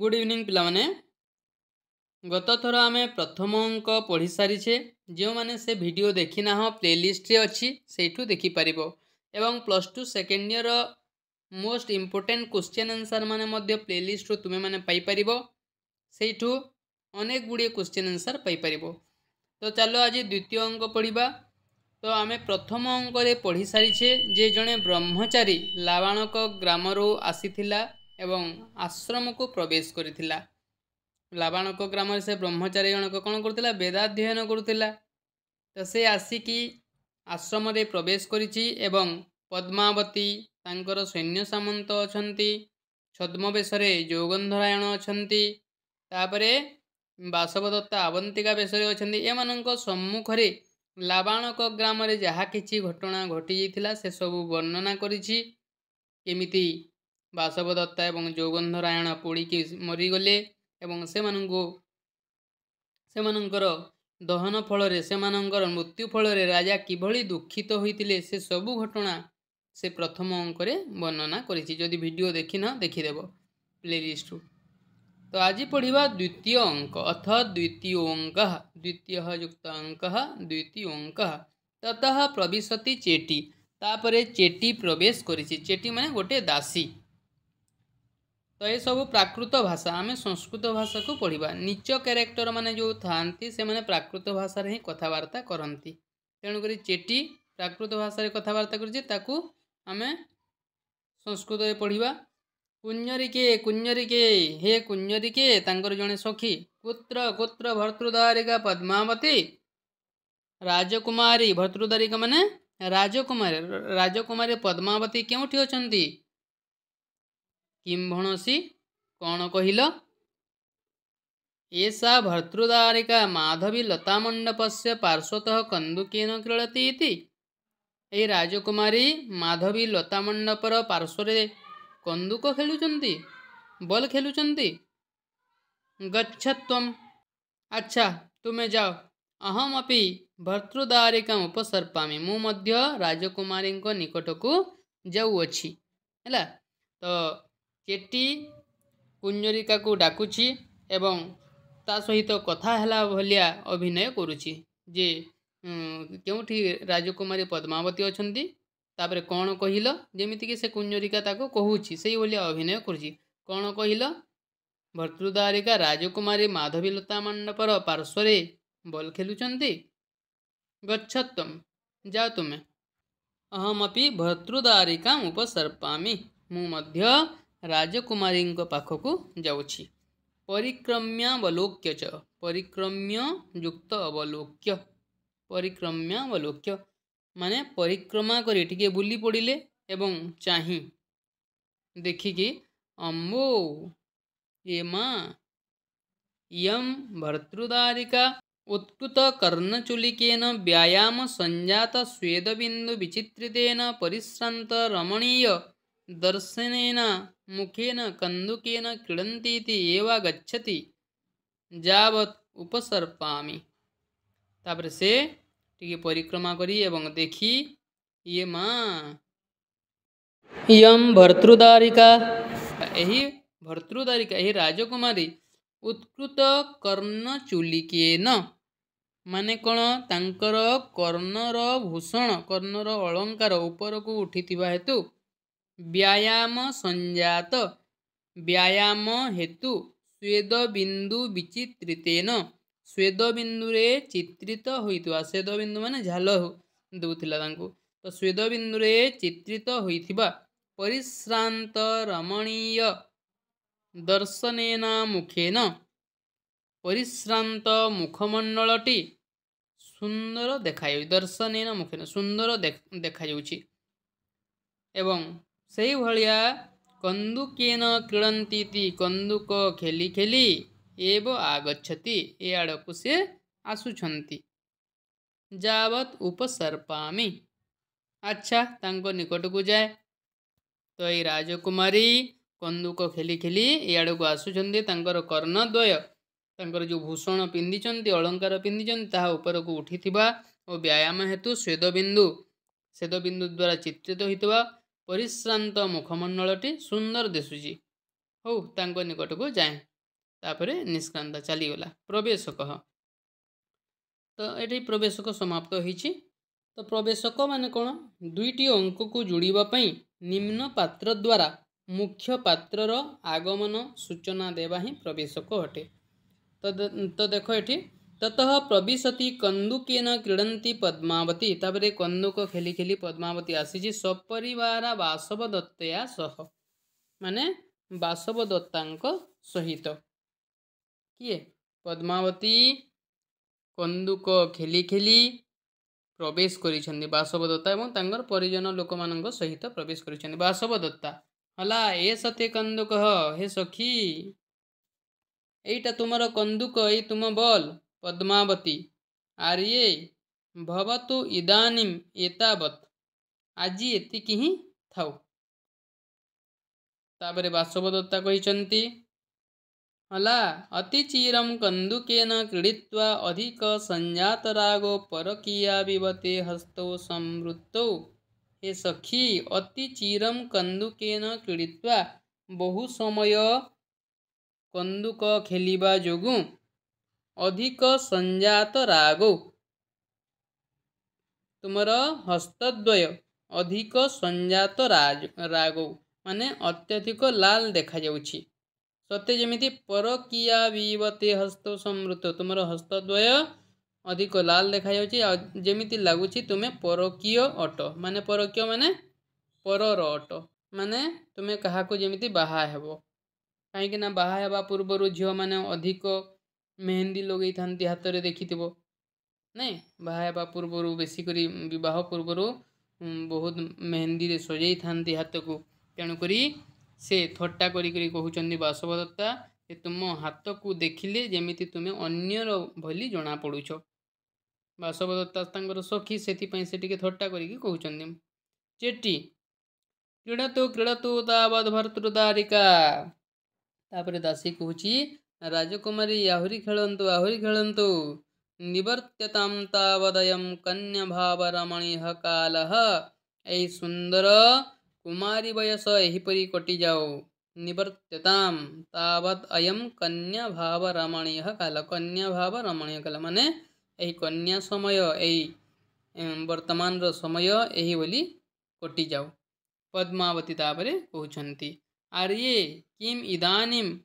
good evening ପିଲାମାନେ ଗତଥର ଆମେ ପ୍ରଥମ ଅଙ୍କ ପଢ଼ିସାରିଛେ ଯେଉଁମାନେ ସେ ଭିଡ଼ିଓ ଦେଖିନାହଁ ପ୍ଲେଲିଷ୍ଟରେ ଅଛି ସେଇଠୁ ଦେଖିପାରିବ ଏବଂ ପ୍ଲସ୍ ଟୁ ସେକେଣ୍ଡ ଇୟର୍ର ମୋଷ୍ଟ ଇମ୍ପୋର୍ଟାଣ୍ଟ କୋଶ୍ଚିନ୍ ଆନ୍ସର୍ମାନେ ମଧ୍ୟ ପ୍ଲେଲିଷ୍ଟରୁ ତୁମେମାନେ ପାଇପାରିବ ସେଇଠୁ ଅନେକ ଗୁଡ଼ିଏ କୋଶ୍ଚିନ୍ ଆନ୍ସର୍ ପାଇପାରିବ ତ ଚାଲ ଆଜି ଦ୍ୱିତୀୟ ଅଙ୍କ ପଢ଼ିବା ତ ଆମେ ପ୍ରଥମ ଅଙ୍କରେ ପଢ଼ିସାରିଛେ ଯେ ଜଣେ ବ୍ରହ୍ମଚାରୀ ଲାବାଣକ ଗ୍ରାମରୁ ଆସିଥିଲା ଏବଂ ଆଶ୍ରମକୁ ପ୍ରବେଶ କରିଥିଲା ଲାବାଣକ ଗ୍ରାମରେ ସେ ବ୍ରହ୍ମଚାରୀ ଜଣକ କ'ଣ କରୁଥିଲା ବେଦାଧ୍ୟୟନ କରୁଥିଲା ତ ସେ ଆସିକି ଆଶ୍ରମରେ ପ୍ରବେଶ କରିଛି ଏବଂ ପଦ୍ମାବତୀ ତାଙ୍କର ସୈନ୍ୟ ସାମନ୍ତ ଅଛନ୍ତି ଛଦ୍ମବେଶରେ ଯୋଗନ୍ଧରାୟଣ ଅଛନ୍ତି ତାପରେ ବାସବଦତ୍ତା ଆବନ୍ତିକା ବେଶରେ ଅଛନ୍ତି ଏମାନଙ୍କ ସମ୍ମୁଖରେ ଲାବାଣକ ଗ୍ରାମରେ ଯାହା କିଛି ଘଟଣା ଘଟିଯାଇଥିଲା ସେସବୁ ବର୍ଣ୍ଣନା କରିଛି କେମିତି ବାସବଦତ୍ତା ଏବଂ ଯୌଗନ୍ଧରାୟଣ ପୋଡ଼ିକି ମରିଗଲେ ଏବଂ ସେମାନଙ୍କୁ ସେମାନଙ୍କର ଦହନ ଫଳରେ ସେମାନଙ୍କର ମୃତ୍ୟୁ ଫଳରେ ରାଜା କିଭଳି ଦୁଃଖିତ ହୋଇଥିଲେ ସେ ସବୁ ଘଟଣା ସେ ପ୍ରଥମ ଅଙ୍କରେ ବର୍ଣ୍ଣନା କରିଛି ଯଦି ଭିଡ଼ିଓ ଦେଖିନ ଦେଖିଦେବ ପ୍ଲେଲିଷ୍ଟରୁ ତ ଆଜି ପଢ଼ିବା ଦ୍ୱିତୀୟ ଅଙ୍କ ଅଥ ଦ୍ୱିତୀୟ ଅଙ୍କ ଦ୍ୱିତୀୟ ଯୁକ୍ତ ଅଙ୍କ ଦ୍ୱିତୀୟ ଅଙ୍କ ତତଃ ପ୍ରବିଶତି ଚେଟି ତାପରେ ଚେଟି ପ୍ରବେଶ କରିଛି ଚେଟି ମାନେ ଗୋଟେ ଦାସୀ ତ ଏସବୁ ପ୍ରାକୃତ ଭାଷା ଆମେ ସଂସ୍କୃତ ଭାଷାକୁ ପଢ଼ିବା ନିଚ କ୍ୟାରେକ୍ଟର ମାନେ ଯେଉଁ ଥାଆନ୍ତି ସେମାନେ ପ୍ରାକୃତ ଭାଷାରେ ହିଁ କଥାବାର୍ତ୍ତା କରନ୍ତି ତେଣୁକରି ଚେଟି ପ୍ରାକୃତ ଭାଷାରେ କଥାବାର୍ତ୍ତା କରୁଛି ତାକୁ ଆମେ ସଂସ୍କୃତରେ ପଢ଼ିବା କୁଞ୍ଜରିକେ କୁଞ୍ଜରିକେ ହେ କୁଞ୍ଜରିକେ ତାଙ୍କର ଜଣେ ସଖୀ ପୁତ୍ର ପୁତ୍ର ଭର୍ତ୍ତୃଧାରିକା ପଦ୍ମାବତୀ ରାଜକୁମାରୀ ଭର୍ତ୍ତୃଧାରିକା ମାନେ ରାଜକୁମାରୀ ରାଜକୁମାରୀ ପଦ୍ମାବତୀ କେଉଁଠି ଅଛନ୍ତି କିମ୍ଭଣସି କ'ଣ କହିଲ ଏଷା ଭର୍ତ୍ତୃଦାରିକା ମାଧବୀ ଲତାମଣ୍ଡପସ୍ୟ ପାର୍ଶ୍ୱତଃ କନ୍ଦୁକେନ କ୍ରୀଡ଼ତି ଇତି ଏହି ରାଜକୁମାରୀ ମାଧବୀ ଲତାମଣ୍ଡପର ପାର୍ଶ୍ୱରେ କନ୍ଦୁକ ଖେଳୁଛନ୍ତି ବଲ୍ ଖେଳୁଛନ୍ତି ଗଚ୍ଛତ୍ୱମ୍ ଆଚ୍ଛା ତୁମେ ଯାଅ ଅହମପି ଭର୍ତ୍ତୃଦାରିକାମ ଉପସର୍ପାମି ମୁଁ ମଧ୍ୟ ରାଜକୁମାରୀଙ୍କ ନିକଟକୁ ଯାଉଅଛି ହେଲା ତ केटी कुंजरिका को डाकुची एवं सहित कथा भलिया अभिनय करुच्ची जे क्योंठ राजकुमारी पद्मावती अच्छा तापर कौन कहल जमीक से कुंजरिका ताको कहूँ से अभिनय करण कहल भर्तृदारिका राजकुमारी माधवीलता मंडपर पार्श्वे बल खेलुंट गच्छत्म जा तुम्हें अहमपि भर्तृदारिका उपसर्पा मु ରାଜକୁମାରୀଙ୍କ ପାଖକୁ ଯାଉଛି ପରିକ୍ରମ୍ୟାବଲୋକ୍ୟ ଚ ପରିକ୍ରମ୍ୟ ଯୁକ୍ତ ଅବଲୋକ୍ୟ ପରିକ୍ରମ୍ୟାବଲୋକ୍ୟ ମାନେ ପରିକ୍ରମା କରି ଟିକେ ବୁଲି ପଡ଼ିଲେ ଏବଂ ଚାହିଁ ଦେଖିକି ଅମ୍ବୋ ଏ ମା ଇୟମ୍ ଭର୍ତ୍ତୃଦାରିକା उत्कुतकर्णचुलिकेन व्यायामसञ्जातस्वेदबिन्दुविचित्रितेन परिश्रान्तरमणीयदर्शनेन मुखेन कंदुकेन क्रीडन्तीति एवा गच्छति যাবৎ উপসর্পামি তারপরে সে টিকে পরিক্রমা করি এবং দেখি ইয়ে মা ইয়ম ভর্তৃদারিকা এই ভর্তৃদারিকা এই রাজকুমারী উৎকৃত কর্ণচুলিকেন মানে କ'ଣ ତାଙ୍କର କର୍ଣ୍ଣର ଭୂଷଣ କର୍ଣ୍ଣର ଅଳଙ୍କାର ଉପରକୁ ଉଠିଥିବା ହେତୁ ବ୍ୟାୟାମ ସଂଜାତ ବ୍ୟାୟାମ ହେତୁ ଶ୍ୱେଦ ବିନ୍ଦୁ ବିଚିତ୍ରିତେନ ଶ୍ୱେଦ ବିନ୍ଦୁରେ ଚିତ୍ରିତ ହୋଇଥିବା ଶ୍ୱେଦ ବିନ୍ଦୁ ମାନେ ଝାଲ ଦେଉଥିଲା ତାଙ୍କୁ ତ ଶ୍ୱେଦ ବିନ୍ଦୁରେ ଚିତ୍ରିତ ହୋଇଥିବା ପରିଶ୍ରାନ୍ତ ରମଣୀୟ ଦର୍ଶନେନା ମୁଖେନ ପରିଶ୍ରାନ୍ତ ମୁଖମଣ୍ଡଳଟି ସୁନ୍ଦର ଦେଖାଯାଉଛି ଦର୍ଶନୀୟ ମୁଖେନ ସୁନ୍ଦର ଦେଖାଯାଉଛି ଏବଂ ସେଇଭଳିଆ କନ୍ଦୁକିନ କ୍ରୀଡ଼ନ୍ତି ତି କନ୍ଦୁକ ଖେଲି ଖେଲି ଏବ ଆଗଛତି ଏ ଆଡ଼କୁ ସେ ଆସୁଛନ୍ତି ଯାବତ୍ ଉପସର୍ପାମି ଆଚ୍ଛା ତାଙ୍କ ନିକଟକୁ ଯାଏ ତ ଏଇ ରାଜକୁମାରୀ କନ୍ଦୁକ ଖେଲି ଖେଲି ଇଆଡ଼କୁ ଆସୁଛନ୍ତି ତାଙ୍କର କର୍ଣ୍ଣ ଦ୍ୱୟ ତାଙ୍କର ଯେଉଁ ଭୂଷଣ ପିନ୍ଧିଛନ୍ତି ଅଳଙ୍କାର ପିନ୍ଧିଛନ୍ତି ତାହା ଉପରକୁ ଉଠିଥିବା ଓ ବ୍ୟାୟାମ ହେତୁ ଶ୍ୱେଦବିନ୍ଦୁ ଶ୍ୱେଦବିନ୍ଦୁ ଦ୍ୱାରା ଚିତ୍ରିତ ହୋଇଥିବା ପରିଶ୍ରାନ୍ତ ମୁଖମଣ୍ଡଳଟି ସୁନ୍ଦର ଦିଶୁଛି ହଉ ତାଙ୍କ ନିକଟକୁ ଯାଏ ତାପରେ ନିଷ୍କ୍ରାନ୍ତ ଚାଲିଗଲା ପ୍ରବେଶକ ତ ଏଠି ପ୍ରବେଶକ ସମାପ୍ତ ହୋଇଛି ତ ପ୍ରବେଶକ ମାନେ କ'ଣ ଦୁଇଟି ଅଙ୍କକୁ ଯୋଡ଼ିବା ପାଇଁ ନିମ୍ନ ପାତ୍ର ଦ୍ୱାରା ମୁଖ୍ୟ ପାତ୍ରର ଆଗମନ ସୂଚନା ଦେବା ହିଁ ପ୍ରବେଶକ ଅଟେ ତ ଦେଖ ଏଠି ततः प्रविशति कन्दुकेन क्रीडन्ति पद्मावती तापर कन्दुक खेली खेली पद्मावती आसी सपरिवार बासवदत्तया सह माने बासवदत्ताଙ୍କ ସହିତ କିଏ ପଦ୍ମାବତୀ କନ୍ଦୁକ ଖେଲି ଖେଲି ପ୍ରବେଶ କରିଛନ୍ତି ବାସବଦତ୍ତା ଏବଂ ତାଙ୍କର ପରିଜନ ଲୋକମାନଙ୍କ ସହିତ ପ୍ରବେଶ କରିଛନ୍ତି ବାସବଦତ୍ତା ହେଲା ଏ ସତେ କନ୍ଦୁକ ହେ ସଖୀ ଏଇଟା ତୁମର କନ୍ଦୁକ ଏଇ ତୁମ ବଲ୍ पद्मावती आर्ये भवतु इदानीम एतावत् ଆଜି ଏତିକି ହିଁ ଥାଉ ତାପରେ ବାସବଦତ୍ତା କହିଛନ୍ତି ହେଲା ଅତି ଚିରମ୍ କନ୍ଦୁକେନ କ୍ରୀଡ଼ିତ୍ୱା ଅଧିକ ସଂଜାତ ରାଗ ପରକିୟା ବିବତେ ହସ୍ତୌ ସମୃତୌ ହେ ସଖୀ ଅତି ଚିରମ୍ କନ୍ଦୁକେନ କ୍ରୀଡ଼ିତ୍ୱା ବହୁ ସମୟ କନ୍ଦୁକ ଖେଳିବା ଯୋଗୁଁ अधिक संजात रागो तुम हस्तद्वय अधिक संजात राज रागो माने अत्यधिक लाल देखा सत्य जमी पर किवते हस्त समृत तुम हस्तद्वय अधिक लाल देखा जमी लगुच तुम पर अट मान पर माने पर अटो माने तुम्हें क्या जमी बाहा कहीं बाहा पूर्व झील मैंने अधिक ମେହେନ୍ଦି ଲଗାଇଥାନ୍ତି ହାତରେ ଦେଖିଥିବ ନାଇଁ ବାହା ହେବା ପୂର୍ବରୁ ବେଶୀ କରି ବିବାହ ପୂର୍ବରୁ ବହୁତ ମେହେନ୍ଦିରେ ସଜାଇଥାନ୍ତି ହାତକୁ ତେଣୁକରି ସେ ଥଟ୍ଟା କରିକରି କହୁଛନ୍ତି ବାସବଦତ୍ତା ଯେ ତୁମ ହାତକୁ ଦେଖିଲେ ଯେମିତି ତୁମେ ଅନ୍ୟର ଭଳି ଜଣାପଡ଼ୁଛ ବାସବଦତ୍ତା ତାଙ୍କର ସଖୀ ସେଥିପାଇଁ ସେ ଟିକେ ଥଟ୍ଟା କରିକି କହୁଛନ୍ତି ଚେଟି କ୍ରୀଡ଼ାତୁ କ୍ରୀଡ଼ାତୁ ତା ବାଦ ଭାରତର ତାପରେ ଦାସୀ କହୁଛି राजकुमारी आहरी खेलतु आहरी खेलतु निवर्त्यताम तावदय कन्या भाव रमणी हकाल सुंदर कुमारी वयस यहीपरी कटी जाओ नवर्त्यताम तावत अयम कन्या भाव रमणी काल कन्या भाव रमणी काल मान कन्या समय यही वर्तमान समय यही बोली कटी जाओ पद्मावती कहते आर्ये किम इदानीम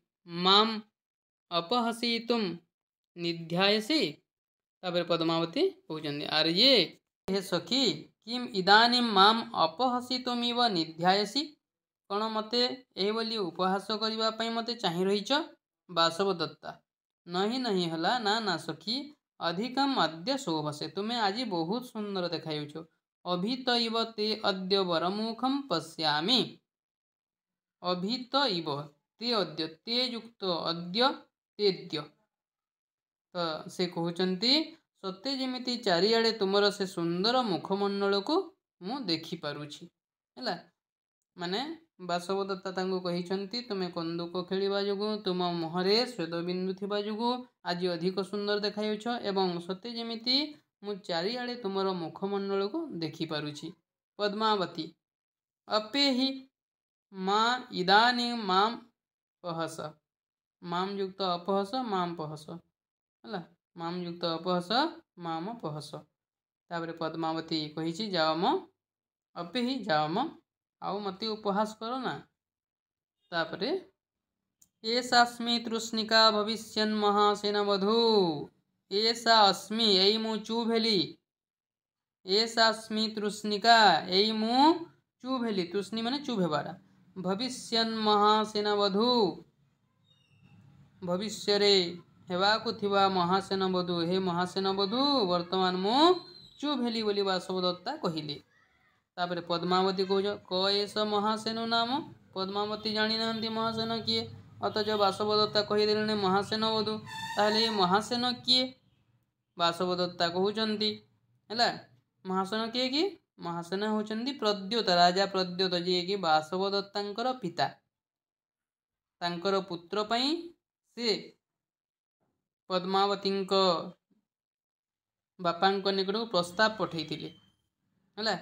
माम अपहसी तुम निध्यायसी तब पद्मावती कहते आर ये सखी किम इदानी माम इव निध्यायसी कौन मत यही उपहास करने मत चाह रही चासव दत्ता नही नही हला ना ना सखी अधिकम अद्य शोभसे तुम्हें आज बहुत सुंदर देखा अभीत इव ते अद्य बरमुखम पश्यामी अभीत इव ते अद्य ते युक्त अद्य ଏଦ୍ୟ ତ ସେ କହୁଛନ୍ତି ସତେ ଯେମିତି ଚାରିଆଡ଼େ ତୁମର ସେ ସୁନ୍ଦର ମୁଖମଣ୍ଡଳକୁ ମୁଁ ଦେଖିପାରୁଛି ହେଲା ମାନେ ବାସବଦତ୍ତା ତାଙ୍କୁ କହିଛନ୍ତି ତୁମେ କନ୍ଦୁକ ଖେଳିବା ଯୋଗୁଁ ତୁମ ମୁହଁରେ ଶ୍ୱେଦବିନ୍ଦୁ ଥିବା ଯୋଗୁଁ ଆଜି ଅଧିକ ସୁନ୍ଦର ଦେଖାଯାଉଛ ଏବଂ ସତେ ଯେମିତି ମୁଁ ଚାରିଆଡ଼େ ତୁମର ମୁଖମଣ୍ଡଳକୁ ଦେଖିପାରୁଛି ପଦ୍ମାବତୀ ଅପେହି ମା ଇଦାନୀ ମାମ ଅହସ माम युक्त अपहस माम पहस है माम युक्त अपहस माम पहस तापर पद्मावती कही जाओ म अपे ही जाओ म आओ मत उपहास कर ना तापर ये अस्मी तृष्णिका भविष्यन महासेनवधू ऐसा अस्मी यही मु चू भेली ऐसा अस्मी तृष्णिका यही मु चू भेली तृष्णी मैंने चू भेबारा भविष्यन महासेनवधू भविष्य होगाक महासेन बधु हे महासेन बधु बर्तमान मु चुप हेली वासवदत्ता कहले तापर पद्मावती कौज कैस महासेन नाम पद्मावती जाणी ना महासेन किए अतच वासवदत्ता कहीदे महासेन बधु ताल महासेन किए वासवदत्ता कहते महासेन किए कि महासेन होंगे प्रद्युत राजा प्रद्युत जी कि वासवदत्ता पिता पुत्र ସେ ପଦ୍ମାବତୀଙ୍କ ବାପାଙ୍କ ନିକଟକୁ ପ୍ରସ୍ତାବ ପଠାଇଥିଲେ ହେଲା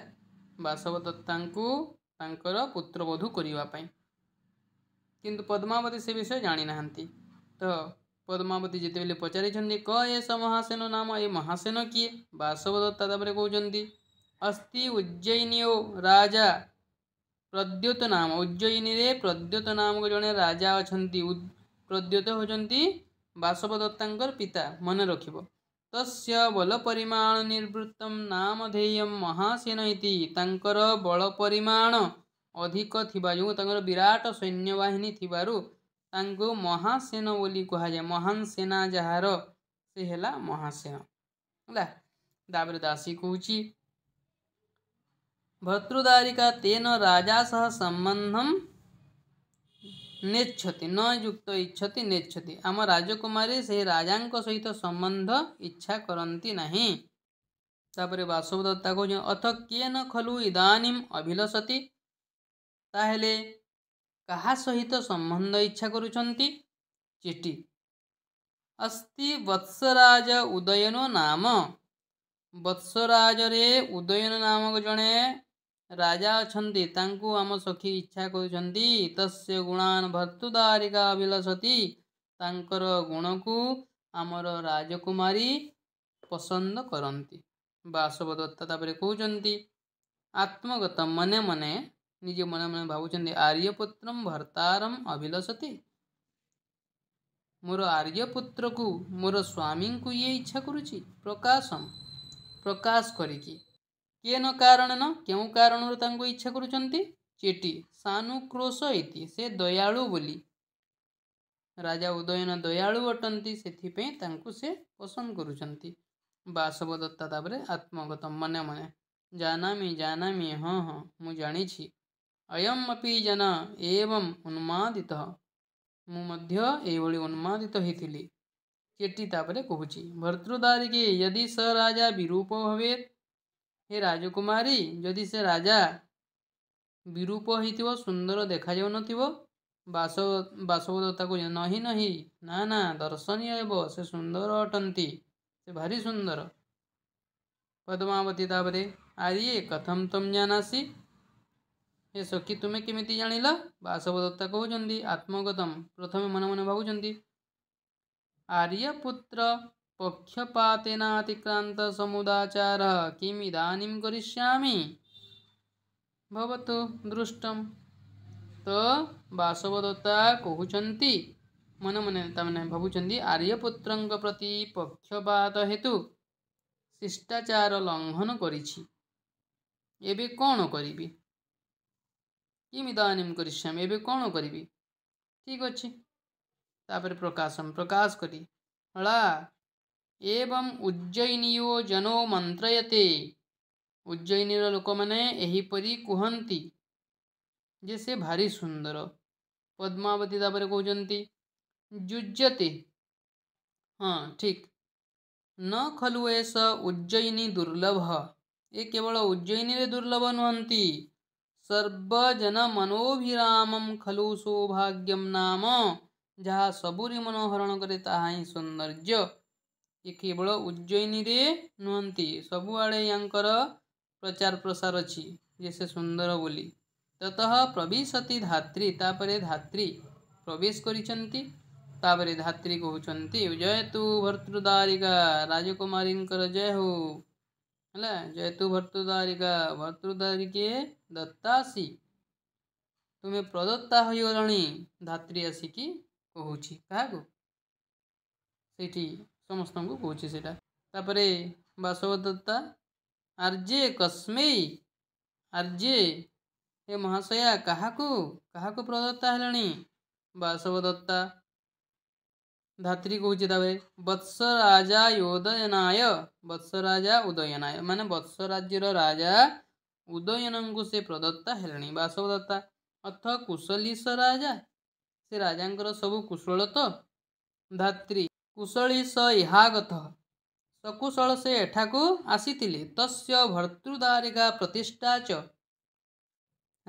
ବାସବ ଦତ୍ତାଙ୍କୁ ତାଙ୍କର ପୁତ୍ରବଧୂ କରିବା ପାଇଁ କିନ୍ତୁ ପଦ୍ମାବତୀ ସେ ବିଷୟ ଜାଣିନାହାନ୍ତି ତ ପଦ୍ମାବତୀ ଯେତେବେଳେ ପଚାରିଛନ୍ତି କ ଏସ ମହାସେନ ନାମ ଏ ମହାସେନ କିଏ ବାସବ ଦତ୍ତା ତାପରେ କହୁଛନ୍ତି ଅସ୍ତି ଉଜ୍ଜୟିନୀ ଓ ରାଜା ପ୍ରଦ୍ୟୁତ ନାମ ଉଜ୍ଜୟିନୀରେ ପ୍ରଦ୍ୟୁତ ନାମକ ଜଣେ ରାଜା ଅଛନ୍ତି ପ୍ରଦ୍ୟୁତ ହେଉଛନ୍ତି ବାସବ ଦତ୍ତାଙ୍କର ପିତା ମନେ ରଖିବ ତସ୍ୟ ବଳ ପରିମାଣ ନିର୍ବୃତ୍ତମ ନାମଧେୟମ ମହାସେନ ଇତି ତାଙ୍କର ବଳ ପରିମାଣ ଅଧିକ ଥିବା ଯୋଗୁଁ ତାଙ୍କର ବିରାଟ ସୈନ୍ୟବାହିନୀ ଥିବାରୁ ତାଙ୍କୁ ମହାସେନ ବୋଲି କୁହାଯାଏ ମହାନ ସେନା ଯାହାର ସେ ହେଲା ମହାସେନ ହେଲା ତାପରେ ଦାସୀ କହୁଛି ଭର୍ତ୍ତୃଦାରିକା ତେନ ରାଜା ସହ ସମ୍ବନ୍ଧମ ନେଚ୍ଛତି ନ ଯୁକ୍ତ ଇଚ୍ଛତି ନେଚ୍ଛତି ଆମ ରାଜକୁମାରୀ ସେହି ରାଜାଙ୍କ ସହିତ ସମ୍ବନ୍ଧ ଇଚ୍ଛା କରନ୍ତି ନାହିଁ ତାପରେ ବାସବଦତ୍ତା କହୁଛନ୍ତି ଅଥ କିଏ ନ ଖଲୁ ଇଦାନିମ୍ ଅଭିଲସତି ତାହେଲେ କାହା ସହିତ ସମ୍ବନ୍ଧ ଇଚ୍ଛା କରୁଛନ୍ତି ଚିଠି ଅସ୍ତି ବତ୍ସରାଜ ଉଦୟନ ନାମ ବତ୍ସରାଜରେ ଉଦୟନ ନାମକ ଜଣେ ରାଜା ଅଛନ୍ତି ତାଙ୍କୁ ଆମ ସଖୀ ଇଚ୍ଛା କରୁଛନ୍ତି ତସ୍ୟ ଗୁଣାନ ଭର୍ତ୍ତୁଦାରିକା ଅଭିଲଷତି ତାଙ୍କର ଗୁଣକୁ ଆମର ରାଜକୁମାରୀ ପସନ୍ଦ କରନ୍ତି ବାସବଦତ୍ତା ତାପରେ କହୁଛନ୍ତି ଆତ୍ମଗତ ମନେ ମନେ ନିଜେ ମନେ ମନେ ଭାବୁଛନ୍ତି ଆର୍ଯ୍ୟପୁତ୍ରମ ଭର୍ତ୍ତାରମ ଅଭିଲଷତି ମୋର ଆର୍ଯ୍ୟପୁତ୍ରକୁ ମୋର ସ୍ୱାମୀଙ୍କୁ ଇଏ ଇଚ୍ଛା କରୁଛି ପ୍ରକାଶମ ପ୍ରକାଶ କରିକି केन कारण न के कारण इच्छा करेटी सानु क्रोश इति से दयालु बोली राजा उदयन दयालु अटंती से पसंद करसवदत्ता आत्मगत मन मन जानामी जानामी हाँ हाँ मुझे अयम अपी जन एवं उन्मादित मुझे उन्मादित चेटी तापरे कहूँ भर्तृदारिके यदि स राजा विरूप भवेत हे राजकुमारी जदि से राजा विरूप हो सुंदर देखा जा नासवदत्ता को नही नही ना ना दर्शनीय से सुंदर अटंती से भारी सुंदर पद्मावती तापरे आर्ये कथम तुम जानासी हे सखी तुम्हें कमी जान लासवदत्ता कहते आत्मगतम प्रथम मन मन भाव आर्यपुत्र पक्षपातेनातिक्रान्तसमुदाचारः किम् इदानीं करिष्यामि भवतु दृष्टं ତ ବାସବଦତ୍ତା କହୁଛନ୍ତି ମନେ ମନେ ତାମାନେ ଭାବୁଛନ୍ତି ଆର୍ଯ୍ୟପୁତ୍ରଙ୍କ ପ୍ରତି ପକ୍ଷପାତ ହେତୁ ଶିଷ୍ଟାଚାର ଲଙ୍ଘନ କରିଛି ଏବେ କ'ଣ କରିବି କିମିଦାନିମ କରିଶ୍ୟାମି ଏବେ କ'ଣ କରିବି ଠିକ୍ ଅଛି ତାପରେ ପ୍ରକାଶମ ପ୍ରକାଶ କରି ହଳା एवं उज्जयिनी जनो मंत्रयते उज्जयिनी लोक मैनेपरी कहती जे से भारी सुंदर पद्मावती दावरे कहते जुज्जते हाँ ठीक न खलु एस उज्जयिनी दुर्लभ ये केवल उज्जयिनी दुर्लभ नुहंती सर्वजन मनोभिराम खलु सौभाग्यम नाम जहाँ सबुरी मनोहरण कैता सौंदर्य ये केवल उज्जयिनी नुहति सब आड़े या प्रचार प्रसार अच्छी ये से सुंदर बोली ततः प्रवेशती धात्री तापर धात्री प्रवेश करपर धात्री कहते जय तु भर्तृदारिका राजकुमारी जय हो है जय तु भर्तृदारिका भर्तृदारिके दत्ता सी तुम्हें प्रदत्ता होगी धात्री आसिकी कह समस्त को कहे सीटा आर्जे कस्मे आर्जे हे महाशया क्या क्या प्रदत्ता है वासवदत्ता धात्री कह वत्स राजा उदयनाय वत्स राजा उदयनाय मान वत्स राज्य राजा उदयन को से प्रदत्ता है बासवदत्ता अथ कुशलीस राजा से राजा सब कुशल तो धात्री କୁଶଳୀ ସ ଇହାଗତ ସକୁଶଳ ସେ ଏଠାକୁ ଆସିଥିଲେ ତସ୍ୟ ଭର୍ତ୍ତୃଦାରିକା ପ୍ରତିଷ୍ଠା ଚ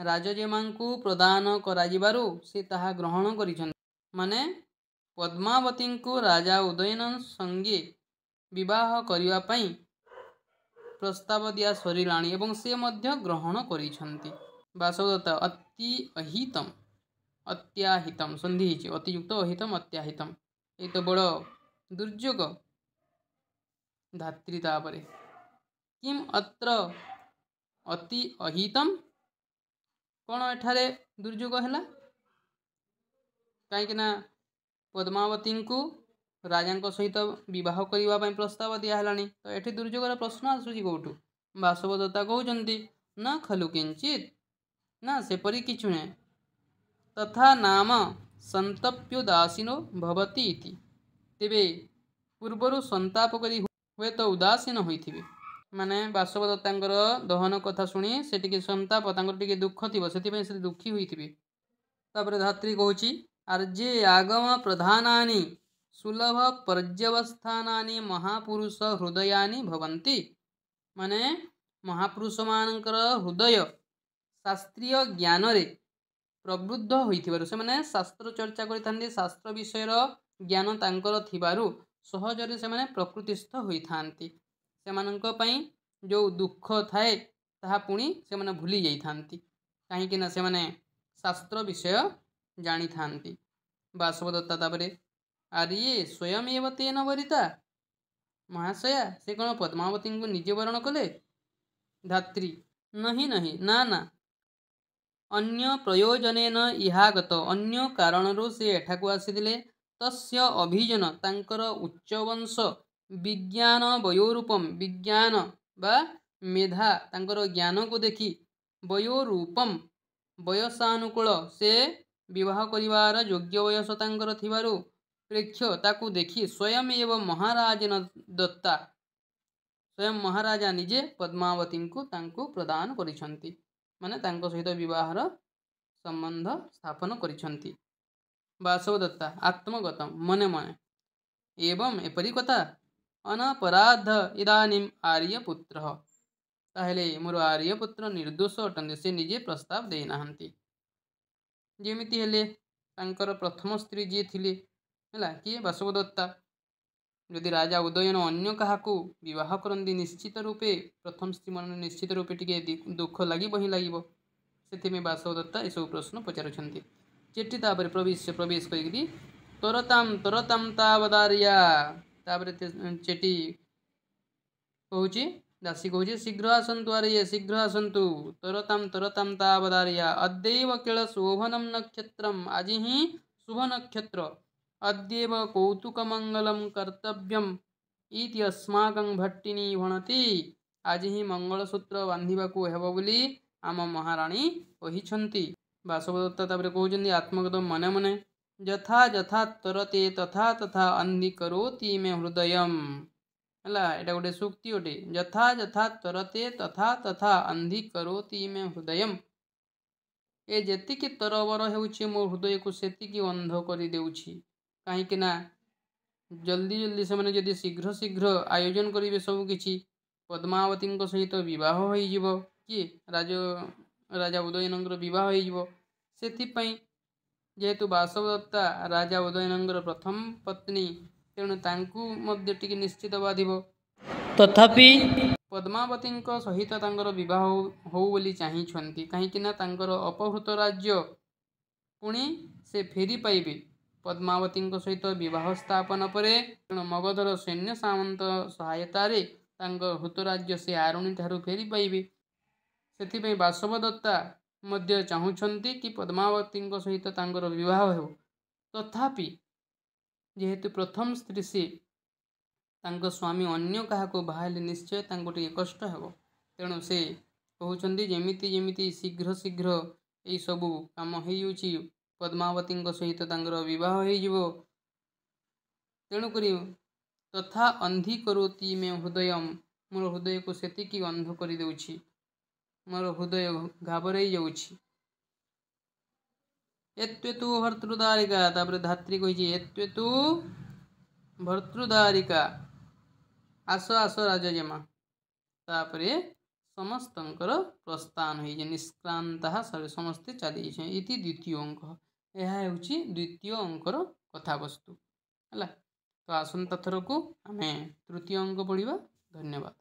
ରାଜଜେମାଙ୍କୁ ପ୍ରଦାନ କରାଯିବାରୁ ସେ ତାହା ଗ୍ରହଣ କରିଛନ୍ତି ମାନେ ପଦ୍ମାବତୀଙ୍କୁ ରାଜା ଉଦୟନ ସଙ୍ଗେ ବିବାହ କରିବା ପାଇଁ ପ୍ରସ୍ତାବ ଦିଆ ସରିଲାଣି ଏବଂ ସେ ମଧ୍ୟ ଗ୍ରହଣ କରିଛନ୍ତି ବାସବଦତ୍ତ ଅତି ଅହିତମ ଅତ୍ୟାହିତମ ସନ୍ଧି ହେଇଛି ଅତିଯୁକ୍ତ ଅହିତମ ଅତ୍ୟାହିତମ ଏଇ ବଡ଼ दुर्योग धात्री तापरे किम अत्र अति अहितम कौन एठार दुर्योग है कहीं पद्मावती को राजा सहित बहुत करने प्रस्ताव दिहला तो ये दुर्योगर प्रश्न आसूस कौटू बासवदत्ता कहते न खलु किंचित ना सेपरी कि तथा नाम सतप्युदासीनो भवती इति ତେବେ ପୂର୍ବରୁ ସନ୍ତାପ କରି ହୁଏତ ଉଦାସୀନ ହୋଇଥିବେ ମାନେ ବାସବଦତ୍ତାଙ୍କର ଦହନ କଥା ଶୁଣି ସେ ଟିକେ ସନ୍ତାପ ତାଙ୍କର ଟିକେ ଦୁଃଖ ଥିବ ସେଥିପାଇଁ ସେ ଦୁଃଖୀ ହୋଇଥିବେ ତାପରେ ଧାତ୍ରୀ କହୁଛି ଆର୍ଯ୍ୟ ଆଗମ ପ୍ରଧାନାନି ସୁଲଭ ପର୍ଯ୍ୟବସ୍ଥାନାନି ମହାପୁରୁଷ ହୃଦୟାନି ଭବନ୍ତି ମାନେ ମହାପୁରୁଷମାନଙ୍କର ହୃଦୟ ଶାସ୍ତ୍ରୀୟ ଜ୍ଞାନରେ ପ୍ରବୃଦ୍ଧ ହୋଇଥିବାରୁ ସେମାନେ ଶାସ୍ତ୍ର ଚର୍ଚ୍ଚା କରିଥାନ୍ତି ଶାସ୍ତ୍ର ବିଷୟର ଜ୍ଞାନ ତାଙ୍କର ଥିବାରୁ ସହଜରେ ସେମାନେ ପ୍ରକୃତିସ୍ଥ ହୋଇଥାନ୍ତି ସେମାନଙ୍କ ପାଇଁ ଯେଉଁ ଦୁଃଖ ଥାଏ ତାହା ପୁଣି ସେମାନେ ଭୁଲି ଯାଇଥାନ୍ତି କାହିଁକିନା ସେମାନେ ଶାସ୍ତ୍ର ବିଷୟ ଜାଣିଥାନ୍ତି ବାସବଦତ୍ତା ତାପରେ ଆରେ ସ୍ୱୟଂ ଏବ ତେନ ବରିତା ମହାଶୟା ସେ କ'ଣ ପଦ୍ମାବତୀଙ୍କୁ ନିଜେ ବରଣ କଲେ ଧାତ୍ରୀ ନାହିଁ ନାହିଁ ନା ନା ଅନ୍ୟ ପ୍ରୟୋଜନେନ ଇହାଗତ ଅନ୍ୟ କାରଣରୁ ସେ ଏଠାକୁ ଆସିଥିଲେ तस्य अभिजन तांकर उच्च वंश विज्ञान वयोरूपम विज्ञान बा मेधा तांकर ज्ञान को देखी वयोरूपम वयसानुकूल से विवाह करिवार योग्य वयस तांकर थिवारु प्रेक्ष ताकू देखी स्वयं एव महाराज दत्ता स्वयं महाराजा निजे पद्मावती को तांकु प्रदान करिसंती माने तांकर सहित विवाह संबंध स्थापन करिसंती वासवदत्त आत्मगत मन मन एवं एपरी कथा अनपराध इदानी आर्यपुत्र मोर आर्यपुत्र निर्दोष अटे से निजे प्रस्ताव देना जमीती हेले प्रथम स्त्री जी थी किए बासवदत्ता जदि राजा उदयन अगर क्या बहुत करती निश्चित रूपे प्रथम स्त्री मन निश्चित रूपे टे दुख लगे ही लगे से बासवदत्ता ए सब प्रश्न पचारुंट चेटी प्रवेश प्रवेश तोरतम तोरतम तावदारियापर अं, चेटी कहि दासी कह शीघ्र आसतु आर्य शीघ्र आसतु तोरतम तोरतम तावदारिया अद्यव केल शोभनम नक्षत्रम आज ही शुभ नक्षत्र अद्यव कौतुकमंगल कर्तव्यम अस्माक भट्टिनी भणती आज ही मंगलसूत्र बांधवाकूब बोली आम महाराणी कही बासवदत्ता कहते आत्मगत मन मन यथा यथा तरते तथा तथा अंधी करोति मे हृदय है गोटे सूक्ति गोटे यथा यथा तरते तथा तथा अंधी करोति मे हृदय ए जी तरबर हो हृदय को सेकी अंध कर दे कहीं जल्दी जल्दी से शीघ्र शीघ्र आयोजन करेंगे सबकि पद्मावती सहित बहुत किए राज राजा उदयन बहुत से जेहेतु बासवदत्ता राजा उदयन प्रथम पत्नी तेनाली निश्चित बाधि तथापि पद्मावती सहित बहुत हो चाहते कहीं अपहृत राज्य पुणी से फेरी पाइबे पद्मावती सहित बहुत स्थापन पर मगधर सैन्य सामंत सहायतारे हृत राज्य से आरुणी ठार फेरी पाइबे ସେଥିପାଇଁ ବାସବଦତ୍ତା ମଧ୍ୟ ଚାହୁଁଛନ୍ତି କି ପଦ୍ମାବତୀଙ୍କ ସହିତ ତାଙ୍କର ବିବାହ ହେଉ ତଥାପି ଯେହେତୁ ପ୍ରଥମ ସ୍ତ୍ରୀ ସେ ତାଙ୍କ ସ୍ୱାମୀ ଅନ୍ୟ କାହାକୁ ବାହାରିଲେ ନିଶ୍ଚୟ ତାଙ୍କୁ ଟିକେ କଷ୍ଟ ହେବ ତେଣୁ ସେ କହୁଛନ୍ତି ଯେମିତି ଯେମିତି ଶୀଘ୍ର ଶୀଘ୍ର ଏଇସବୁ କାମ ହେଇଯାଉଛି ପଦ୍ମାବତୀଙ୍କ ସହିତ ତାଙ୍କର ବିବାହ ହେଇଯିବ ତେଣୁକରି ତଥା ଅନ୍ଧି କରୁତି ମେ ହୃଦୟ ମୋର ହୃଦୟକୁ ସେତିକି ଅନ୍ଧ କରିଦେଉଛି ମୋର ହୃଦୟ ଘାବରେଇ ଯାଉଛି ତୁ ଭର୍ତ୍ତୃଦାରିକା ତାପରେ ଧାତ୍ରୀ କହିଛି ତୁ ଭର୍ତ୍ତୃଦାରିକା ଆସ ଆସ ଜମା ତାପରେ ସମସ୍ତଙ୍କର ପ୍ରସ୍ଥାନ ହୋଇଛି ନିଷ୍କ୍ରାନ୍ତ ସମସ୍ତେ ଚାଲିଯାଇଛନ୍ତି ଇତି ଦ୍ୱିତୀୟ ଅଙ୍କ ଏହା ହେଉଛି ଦ୍ୱିତୀୟ ଅଙ୍କର କଥାବସ୍ତୁ ହେଲା ତ ଆସନ୍ତା ଥରକୁ ଆମେ ତୃତୀୟ ଅଙ୍କ ପଢ଼ିବା ଧନ୍ୟବାଦ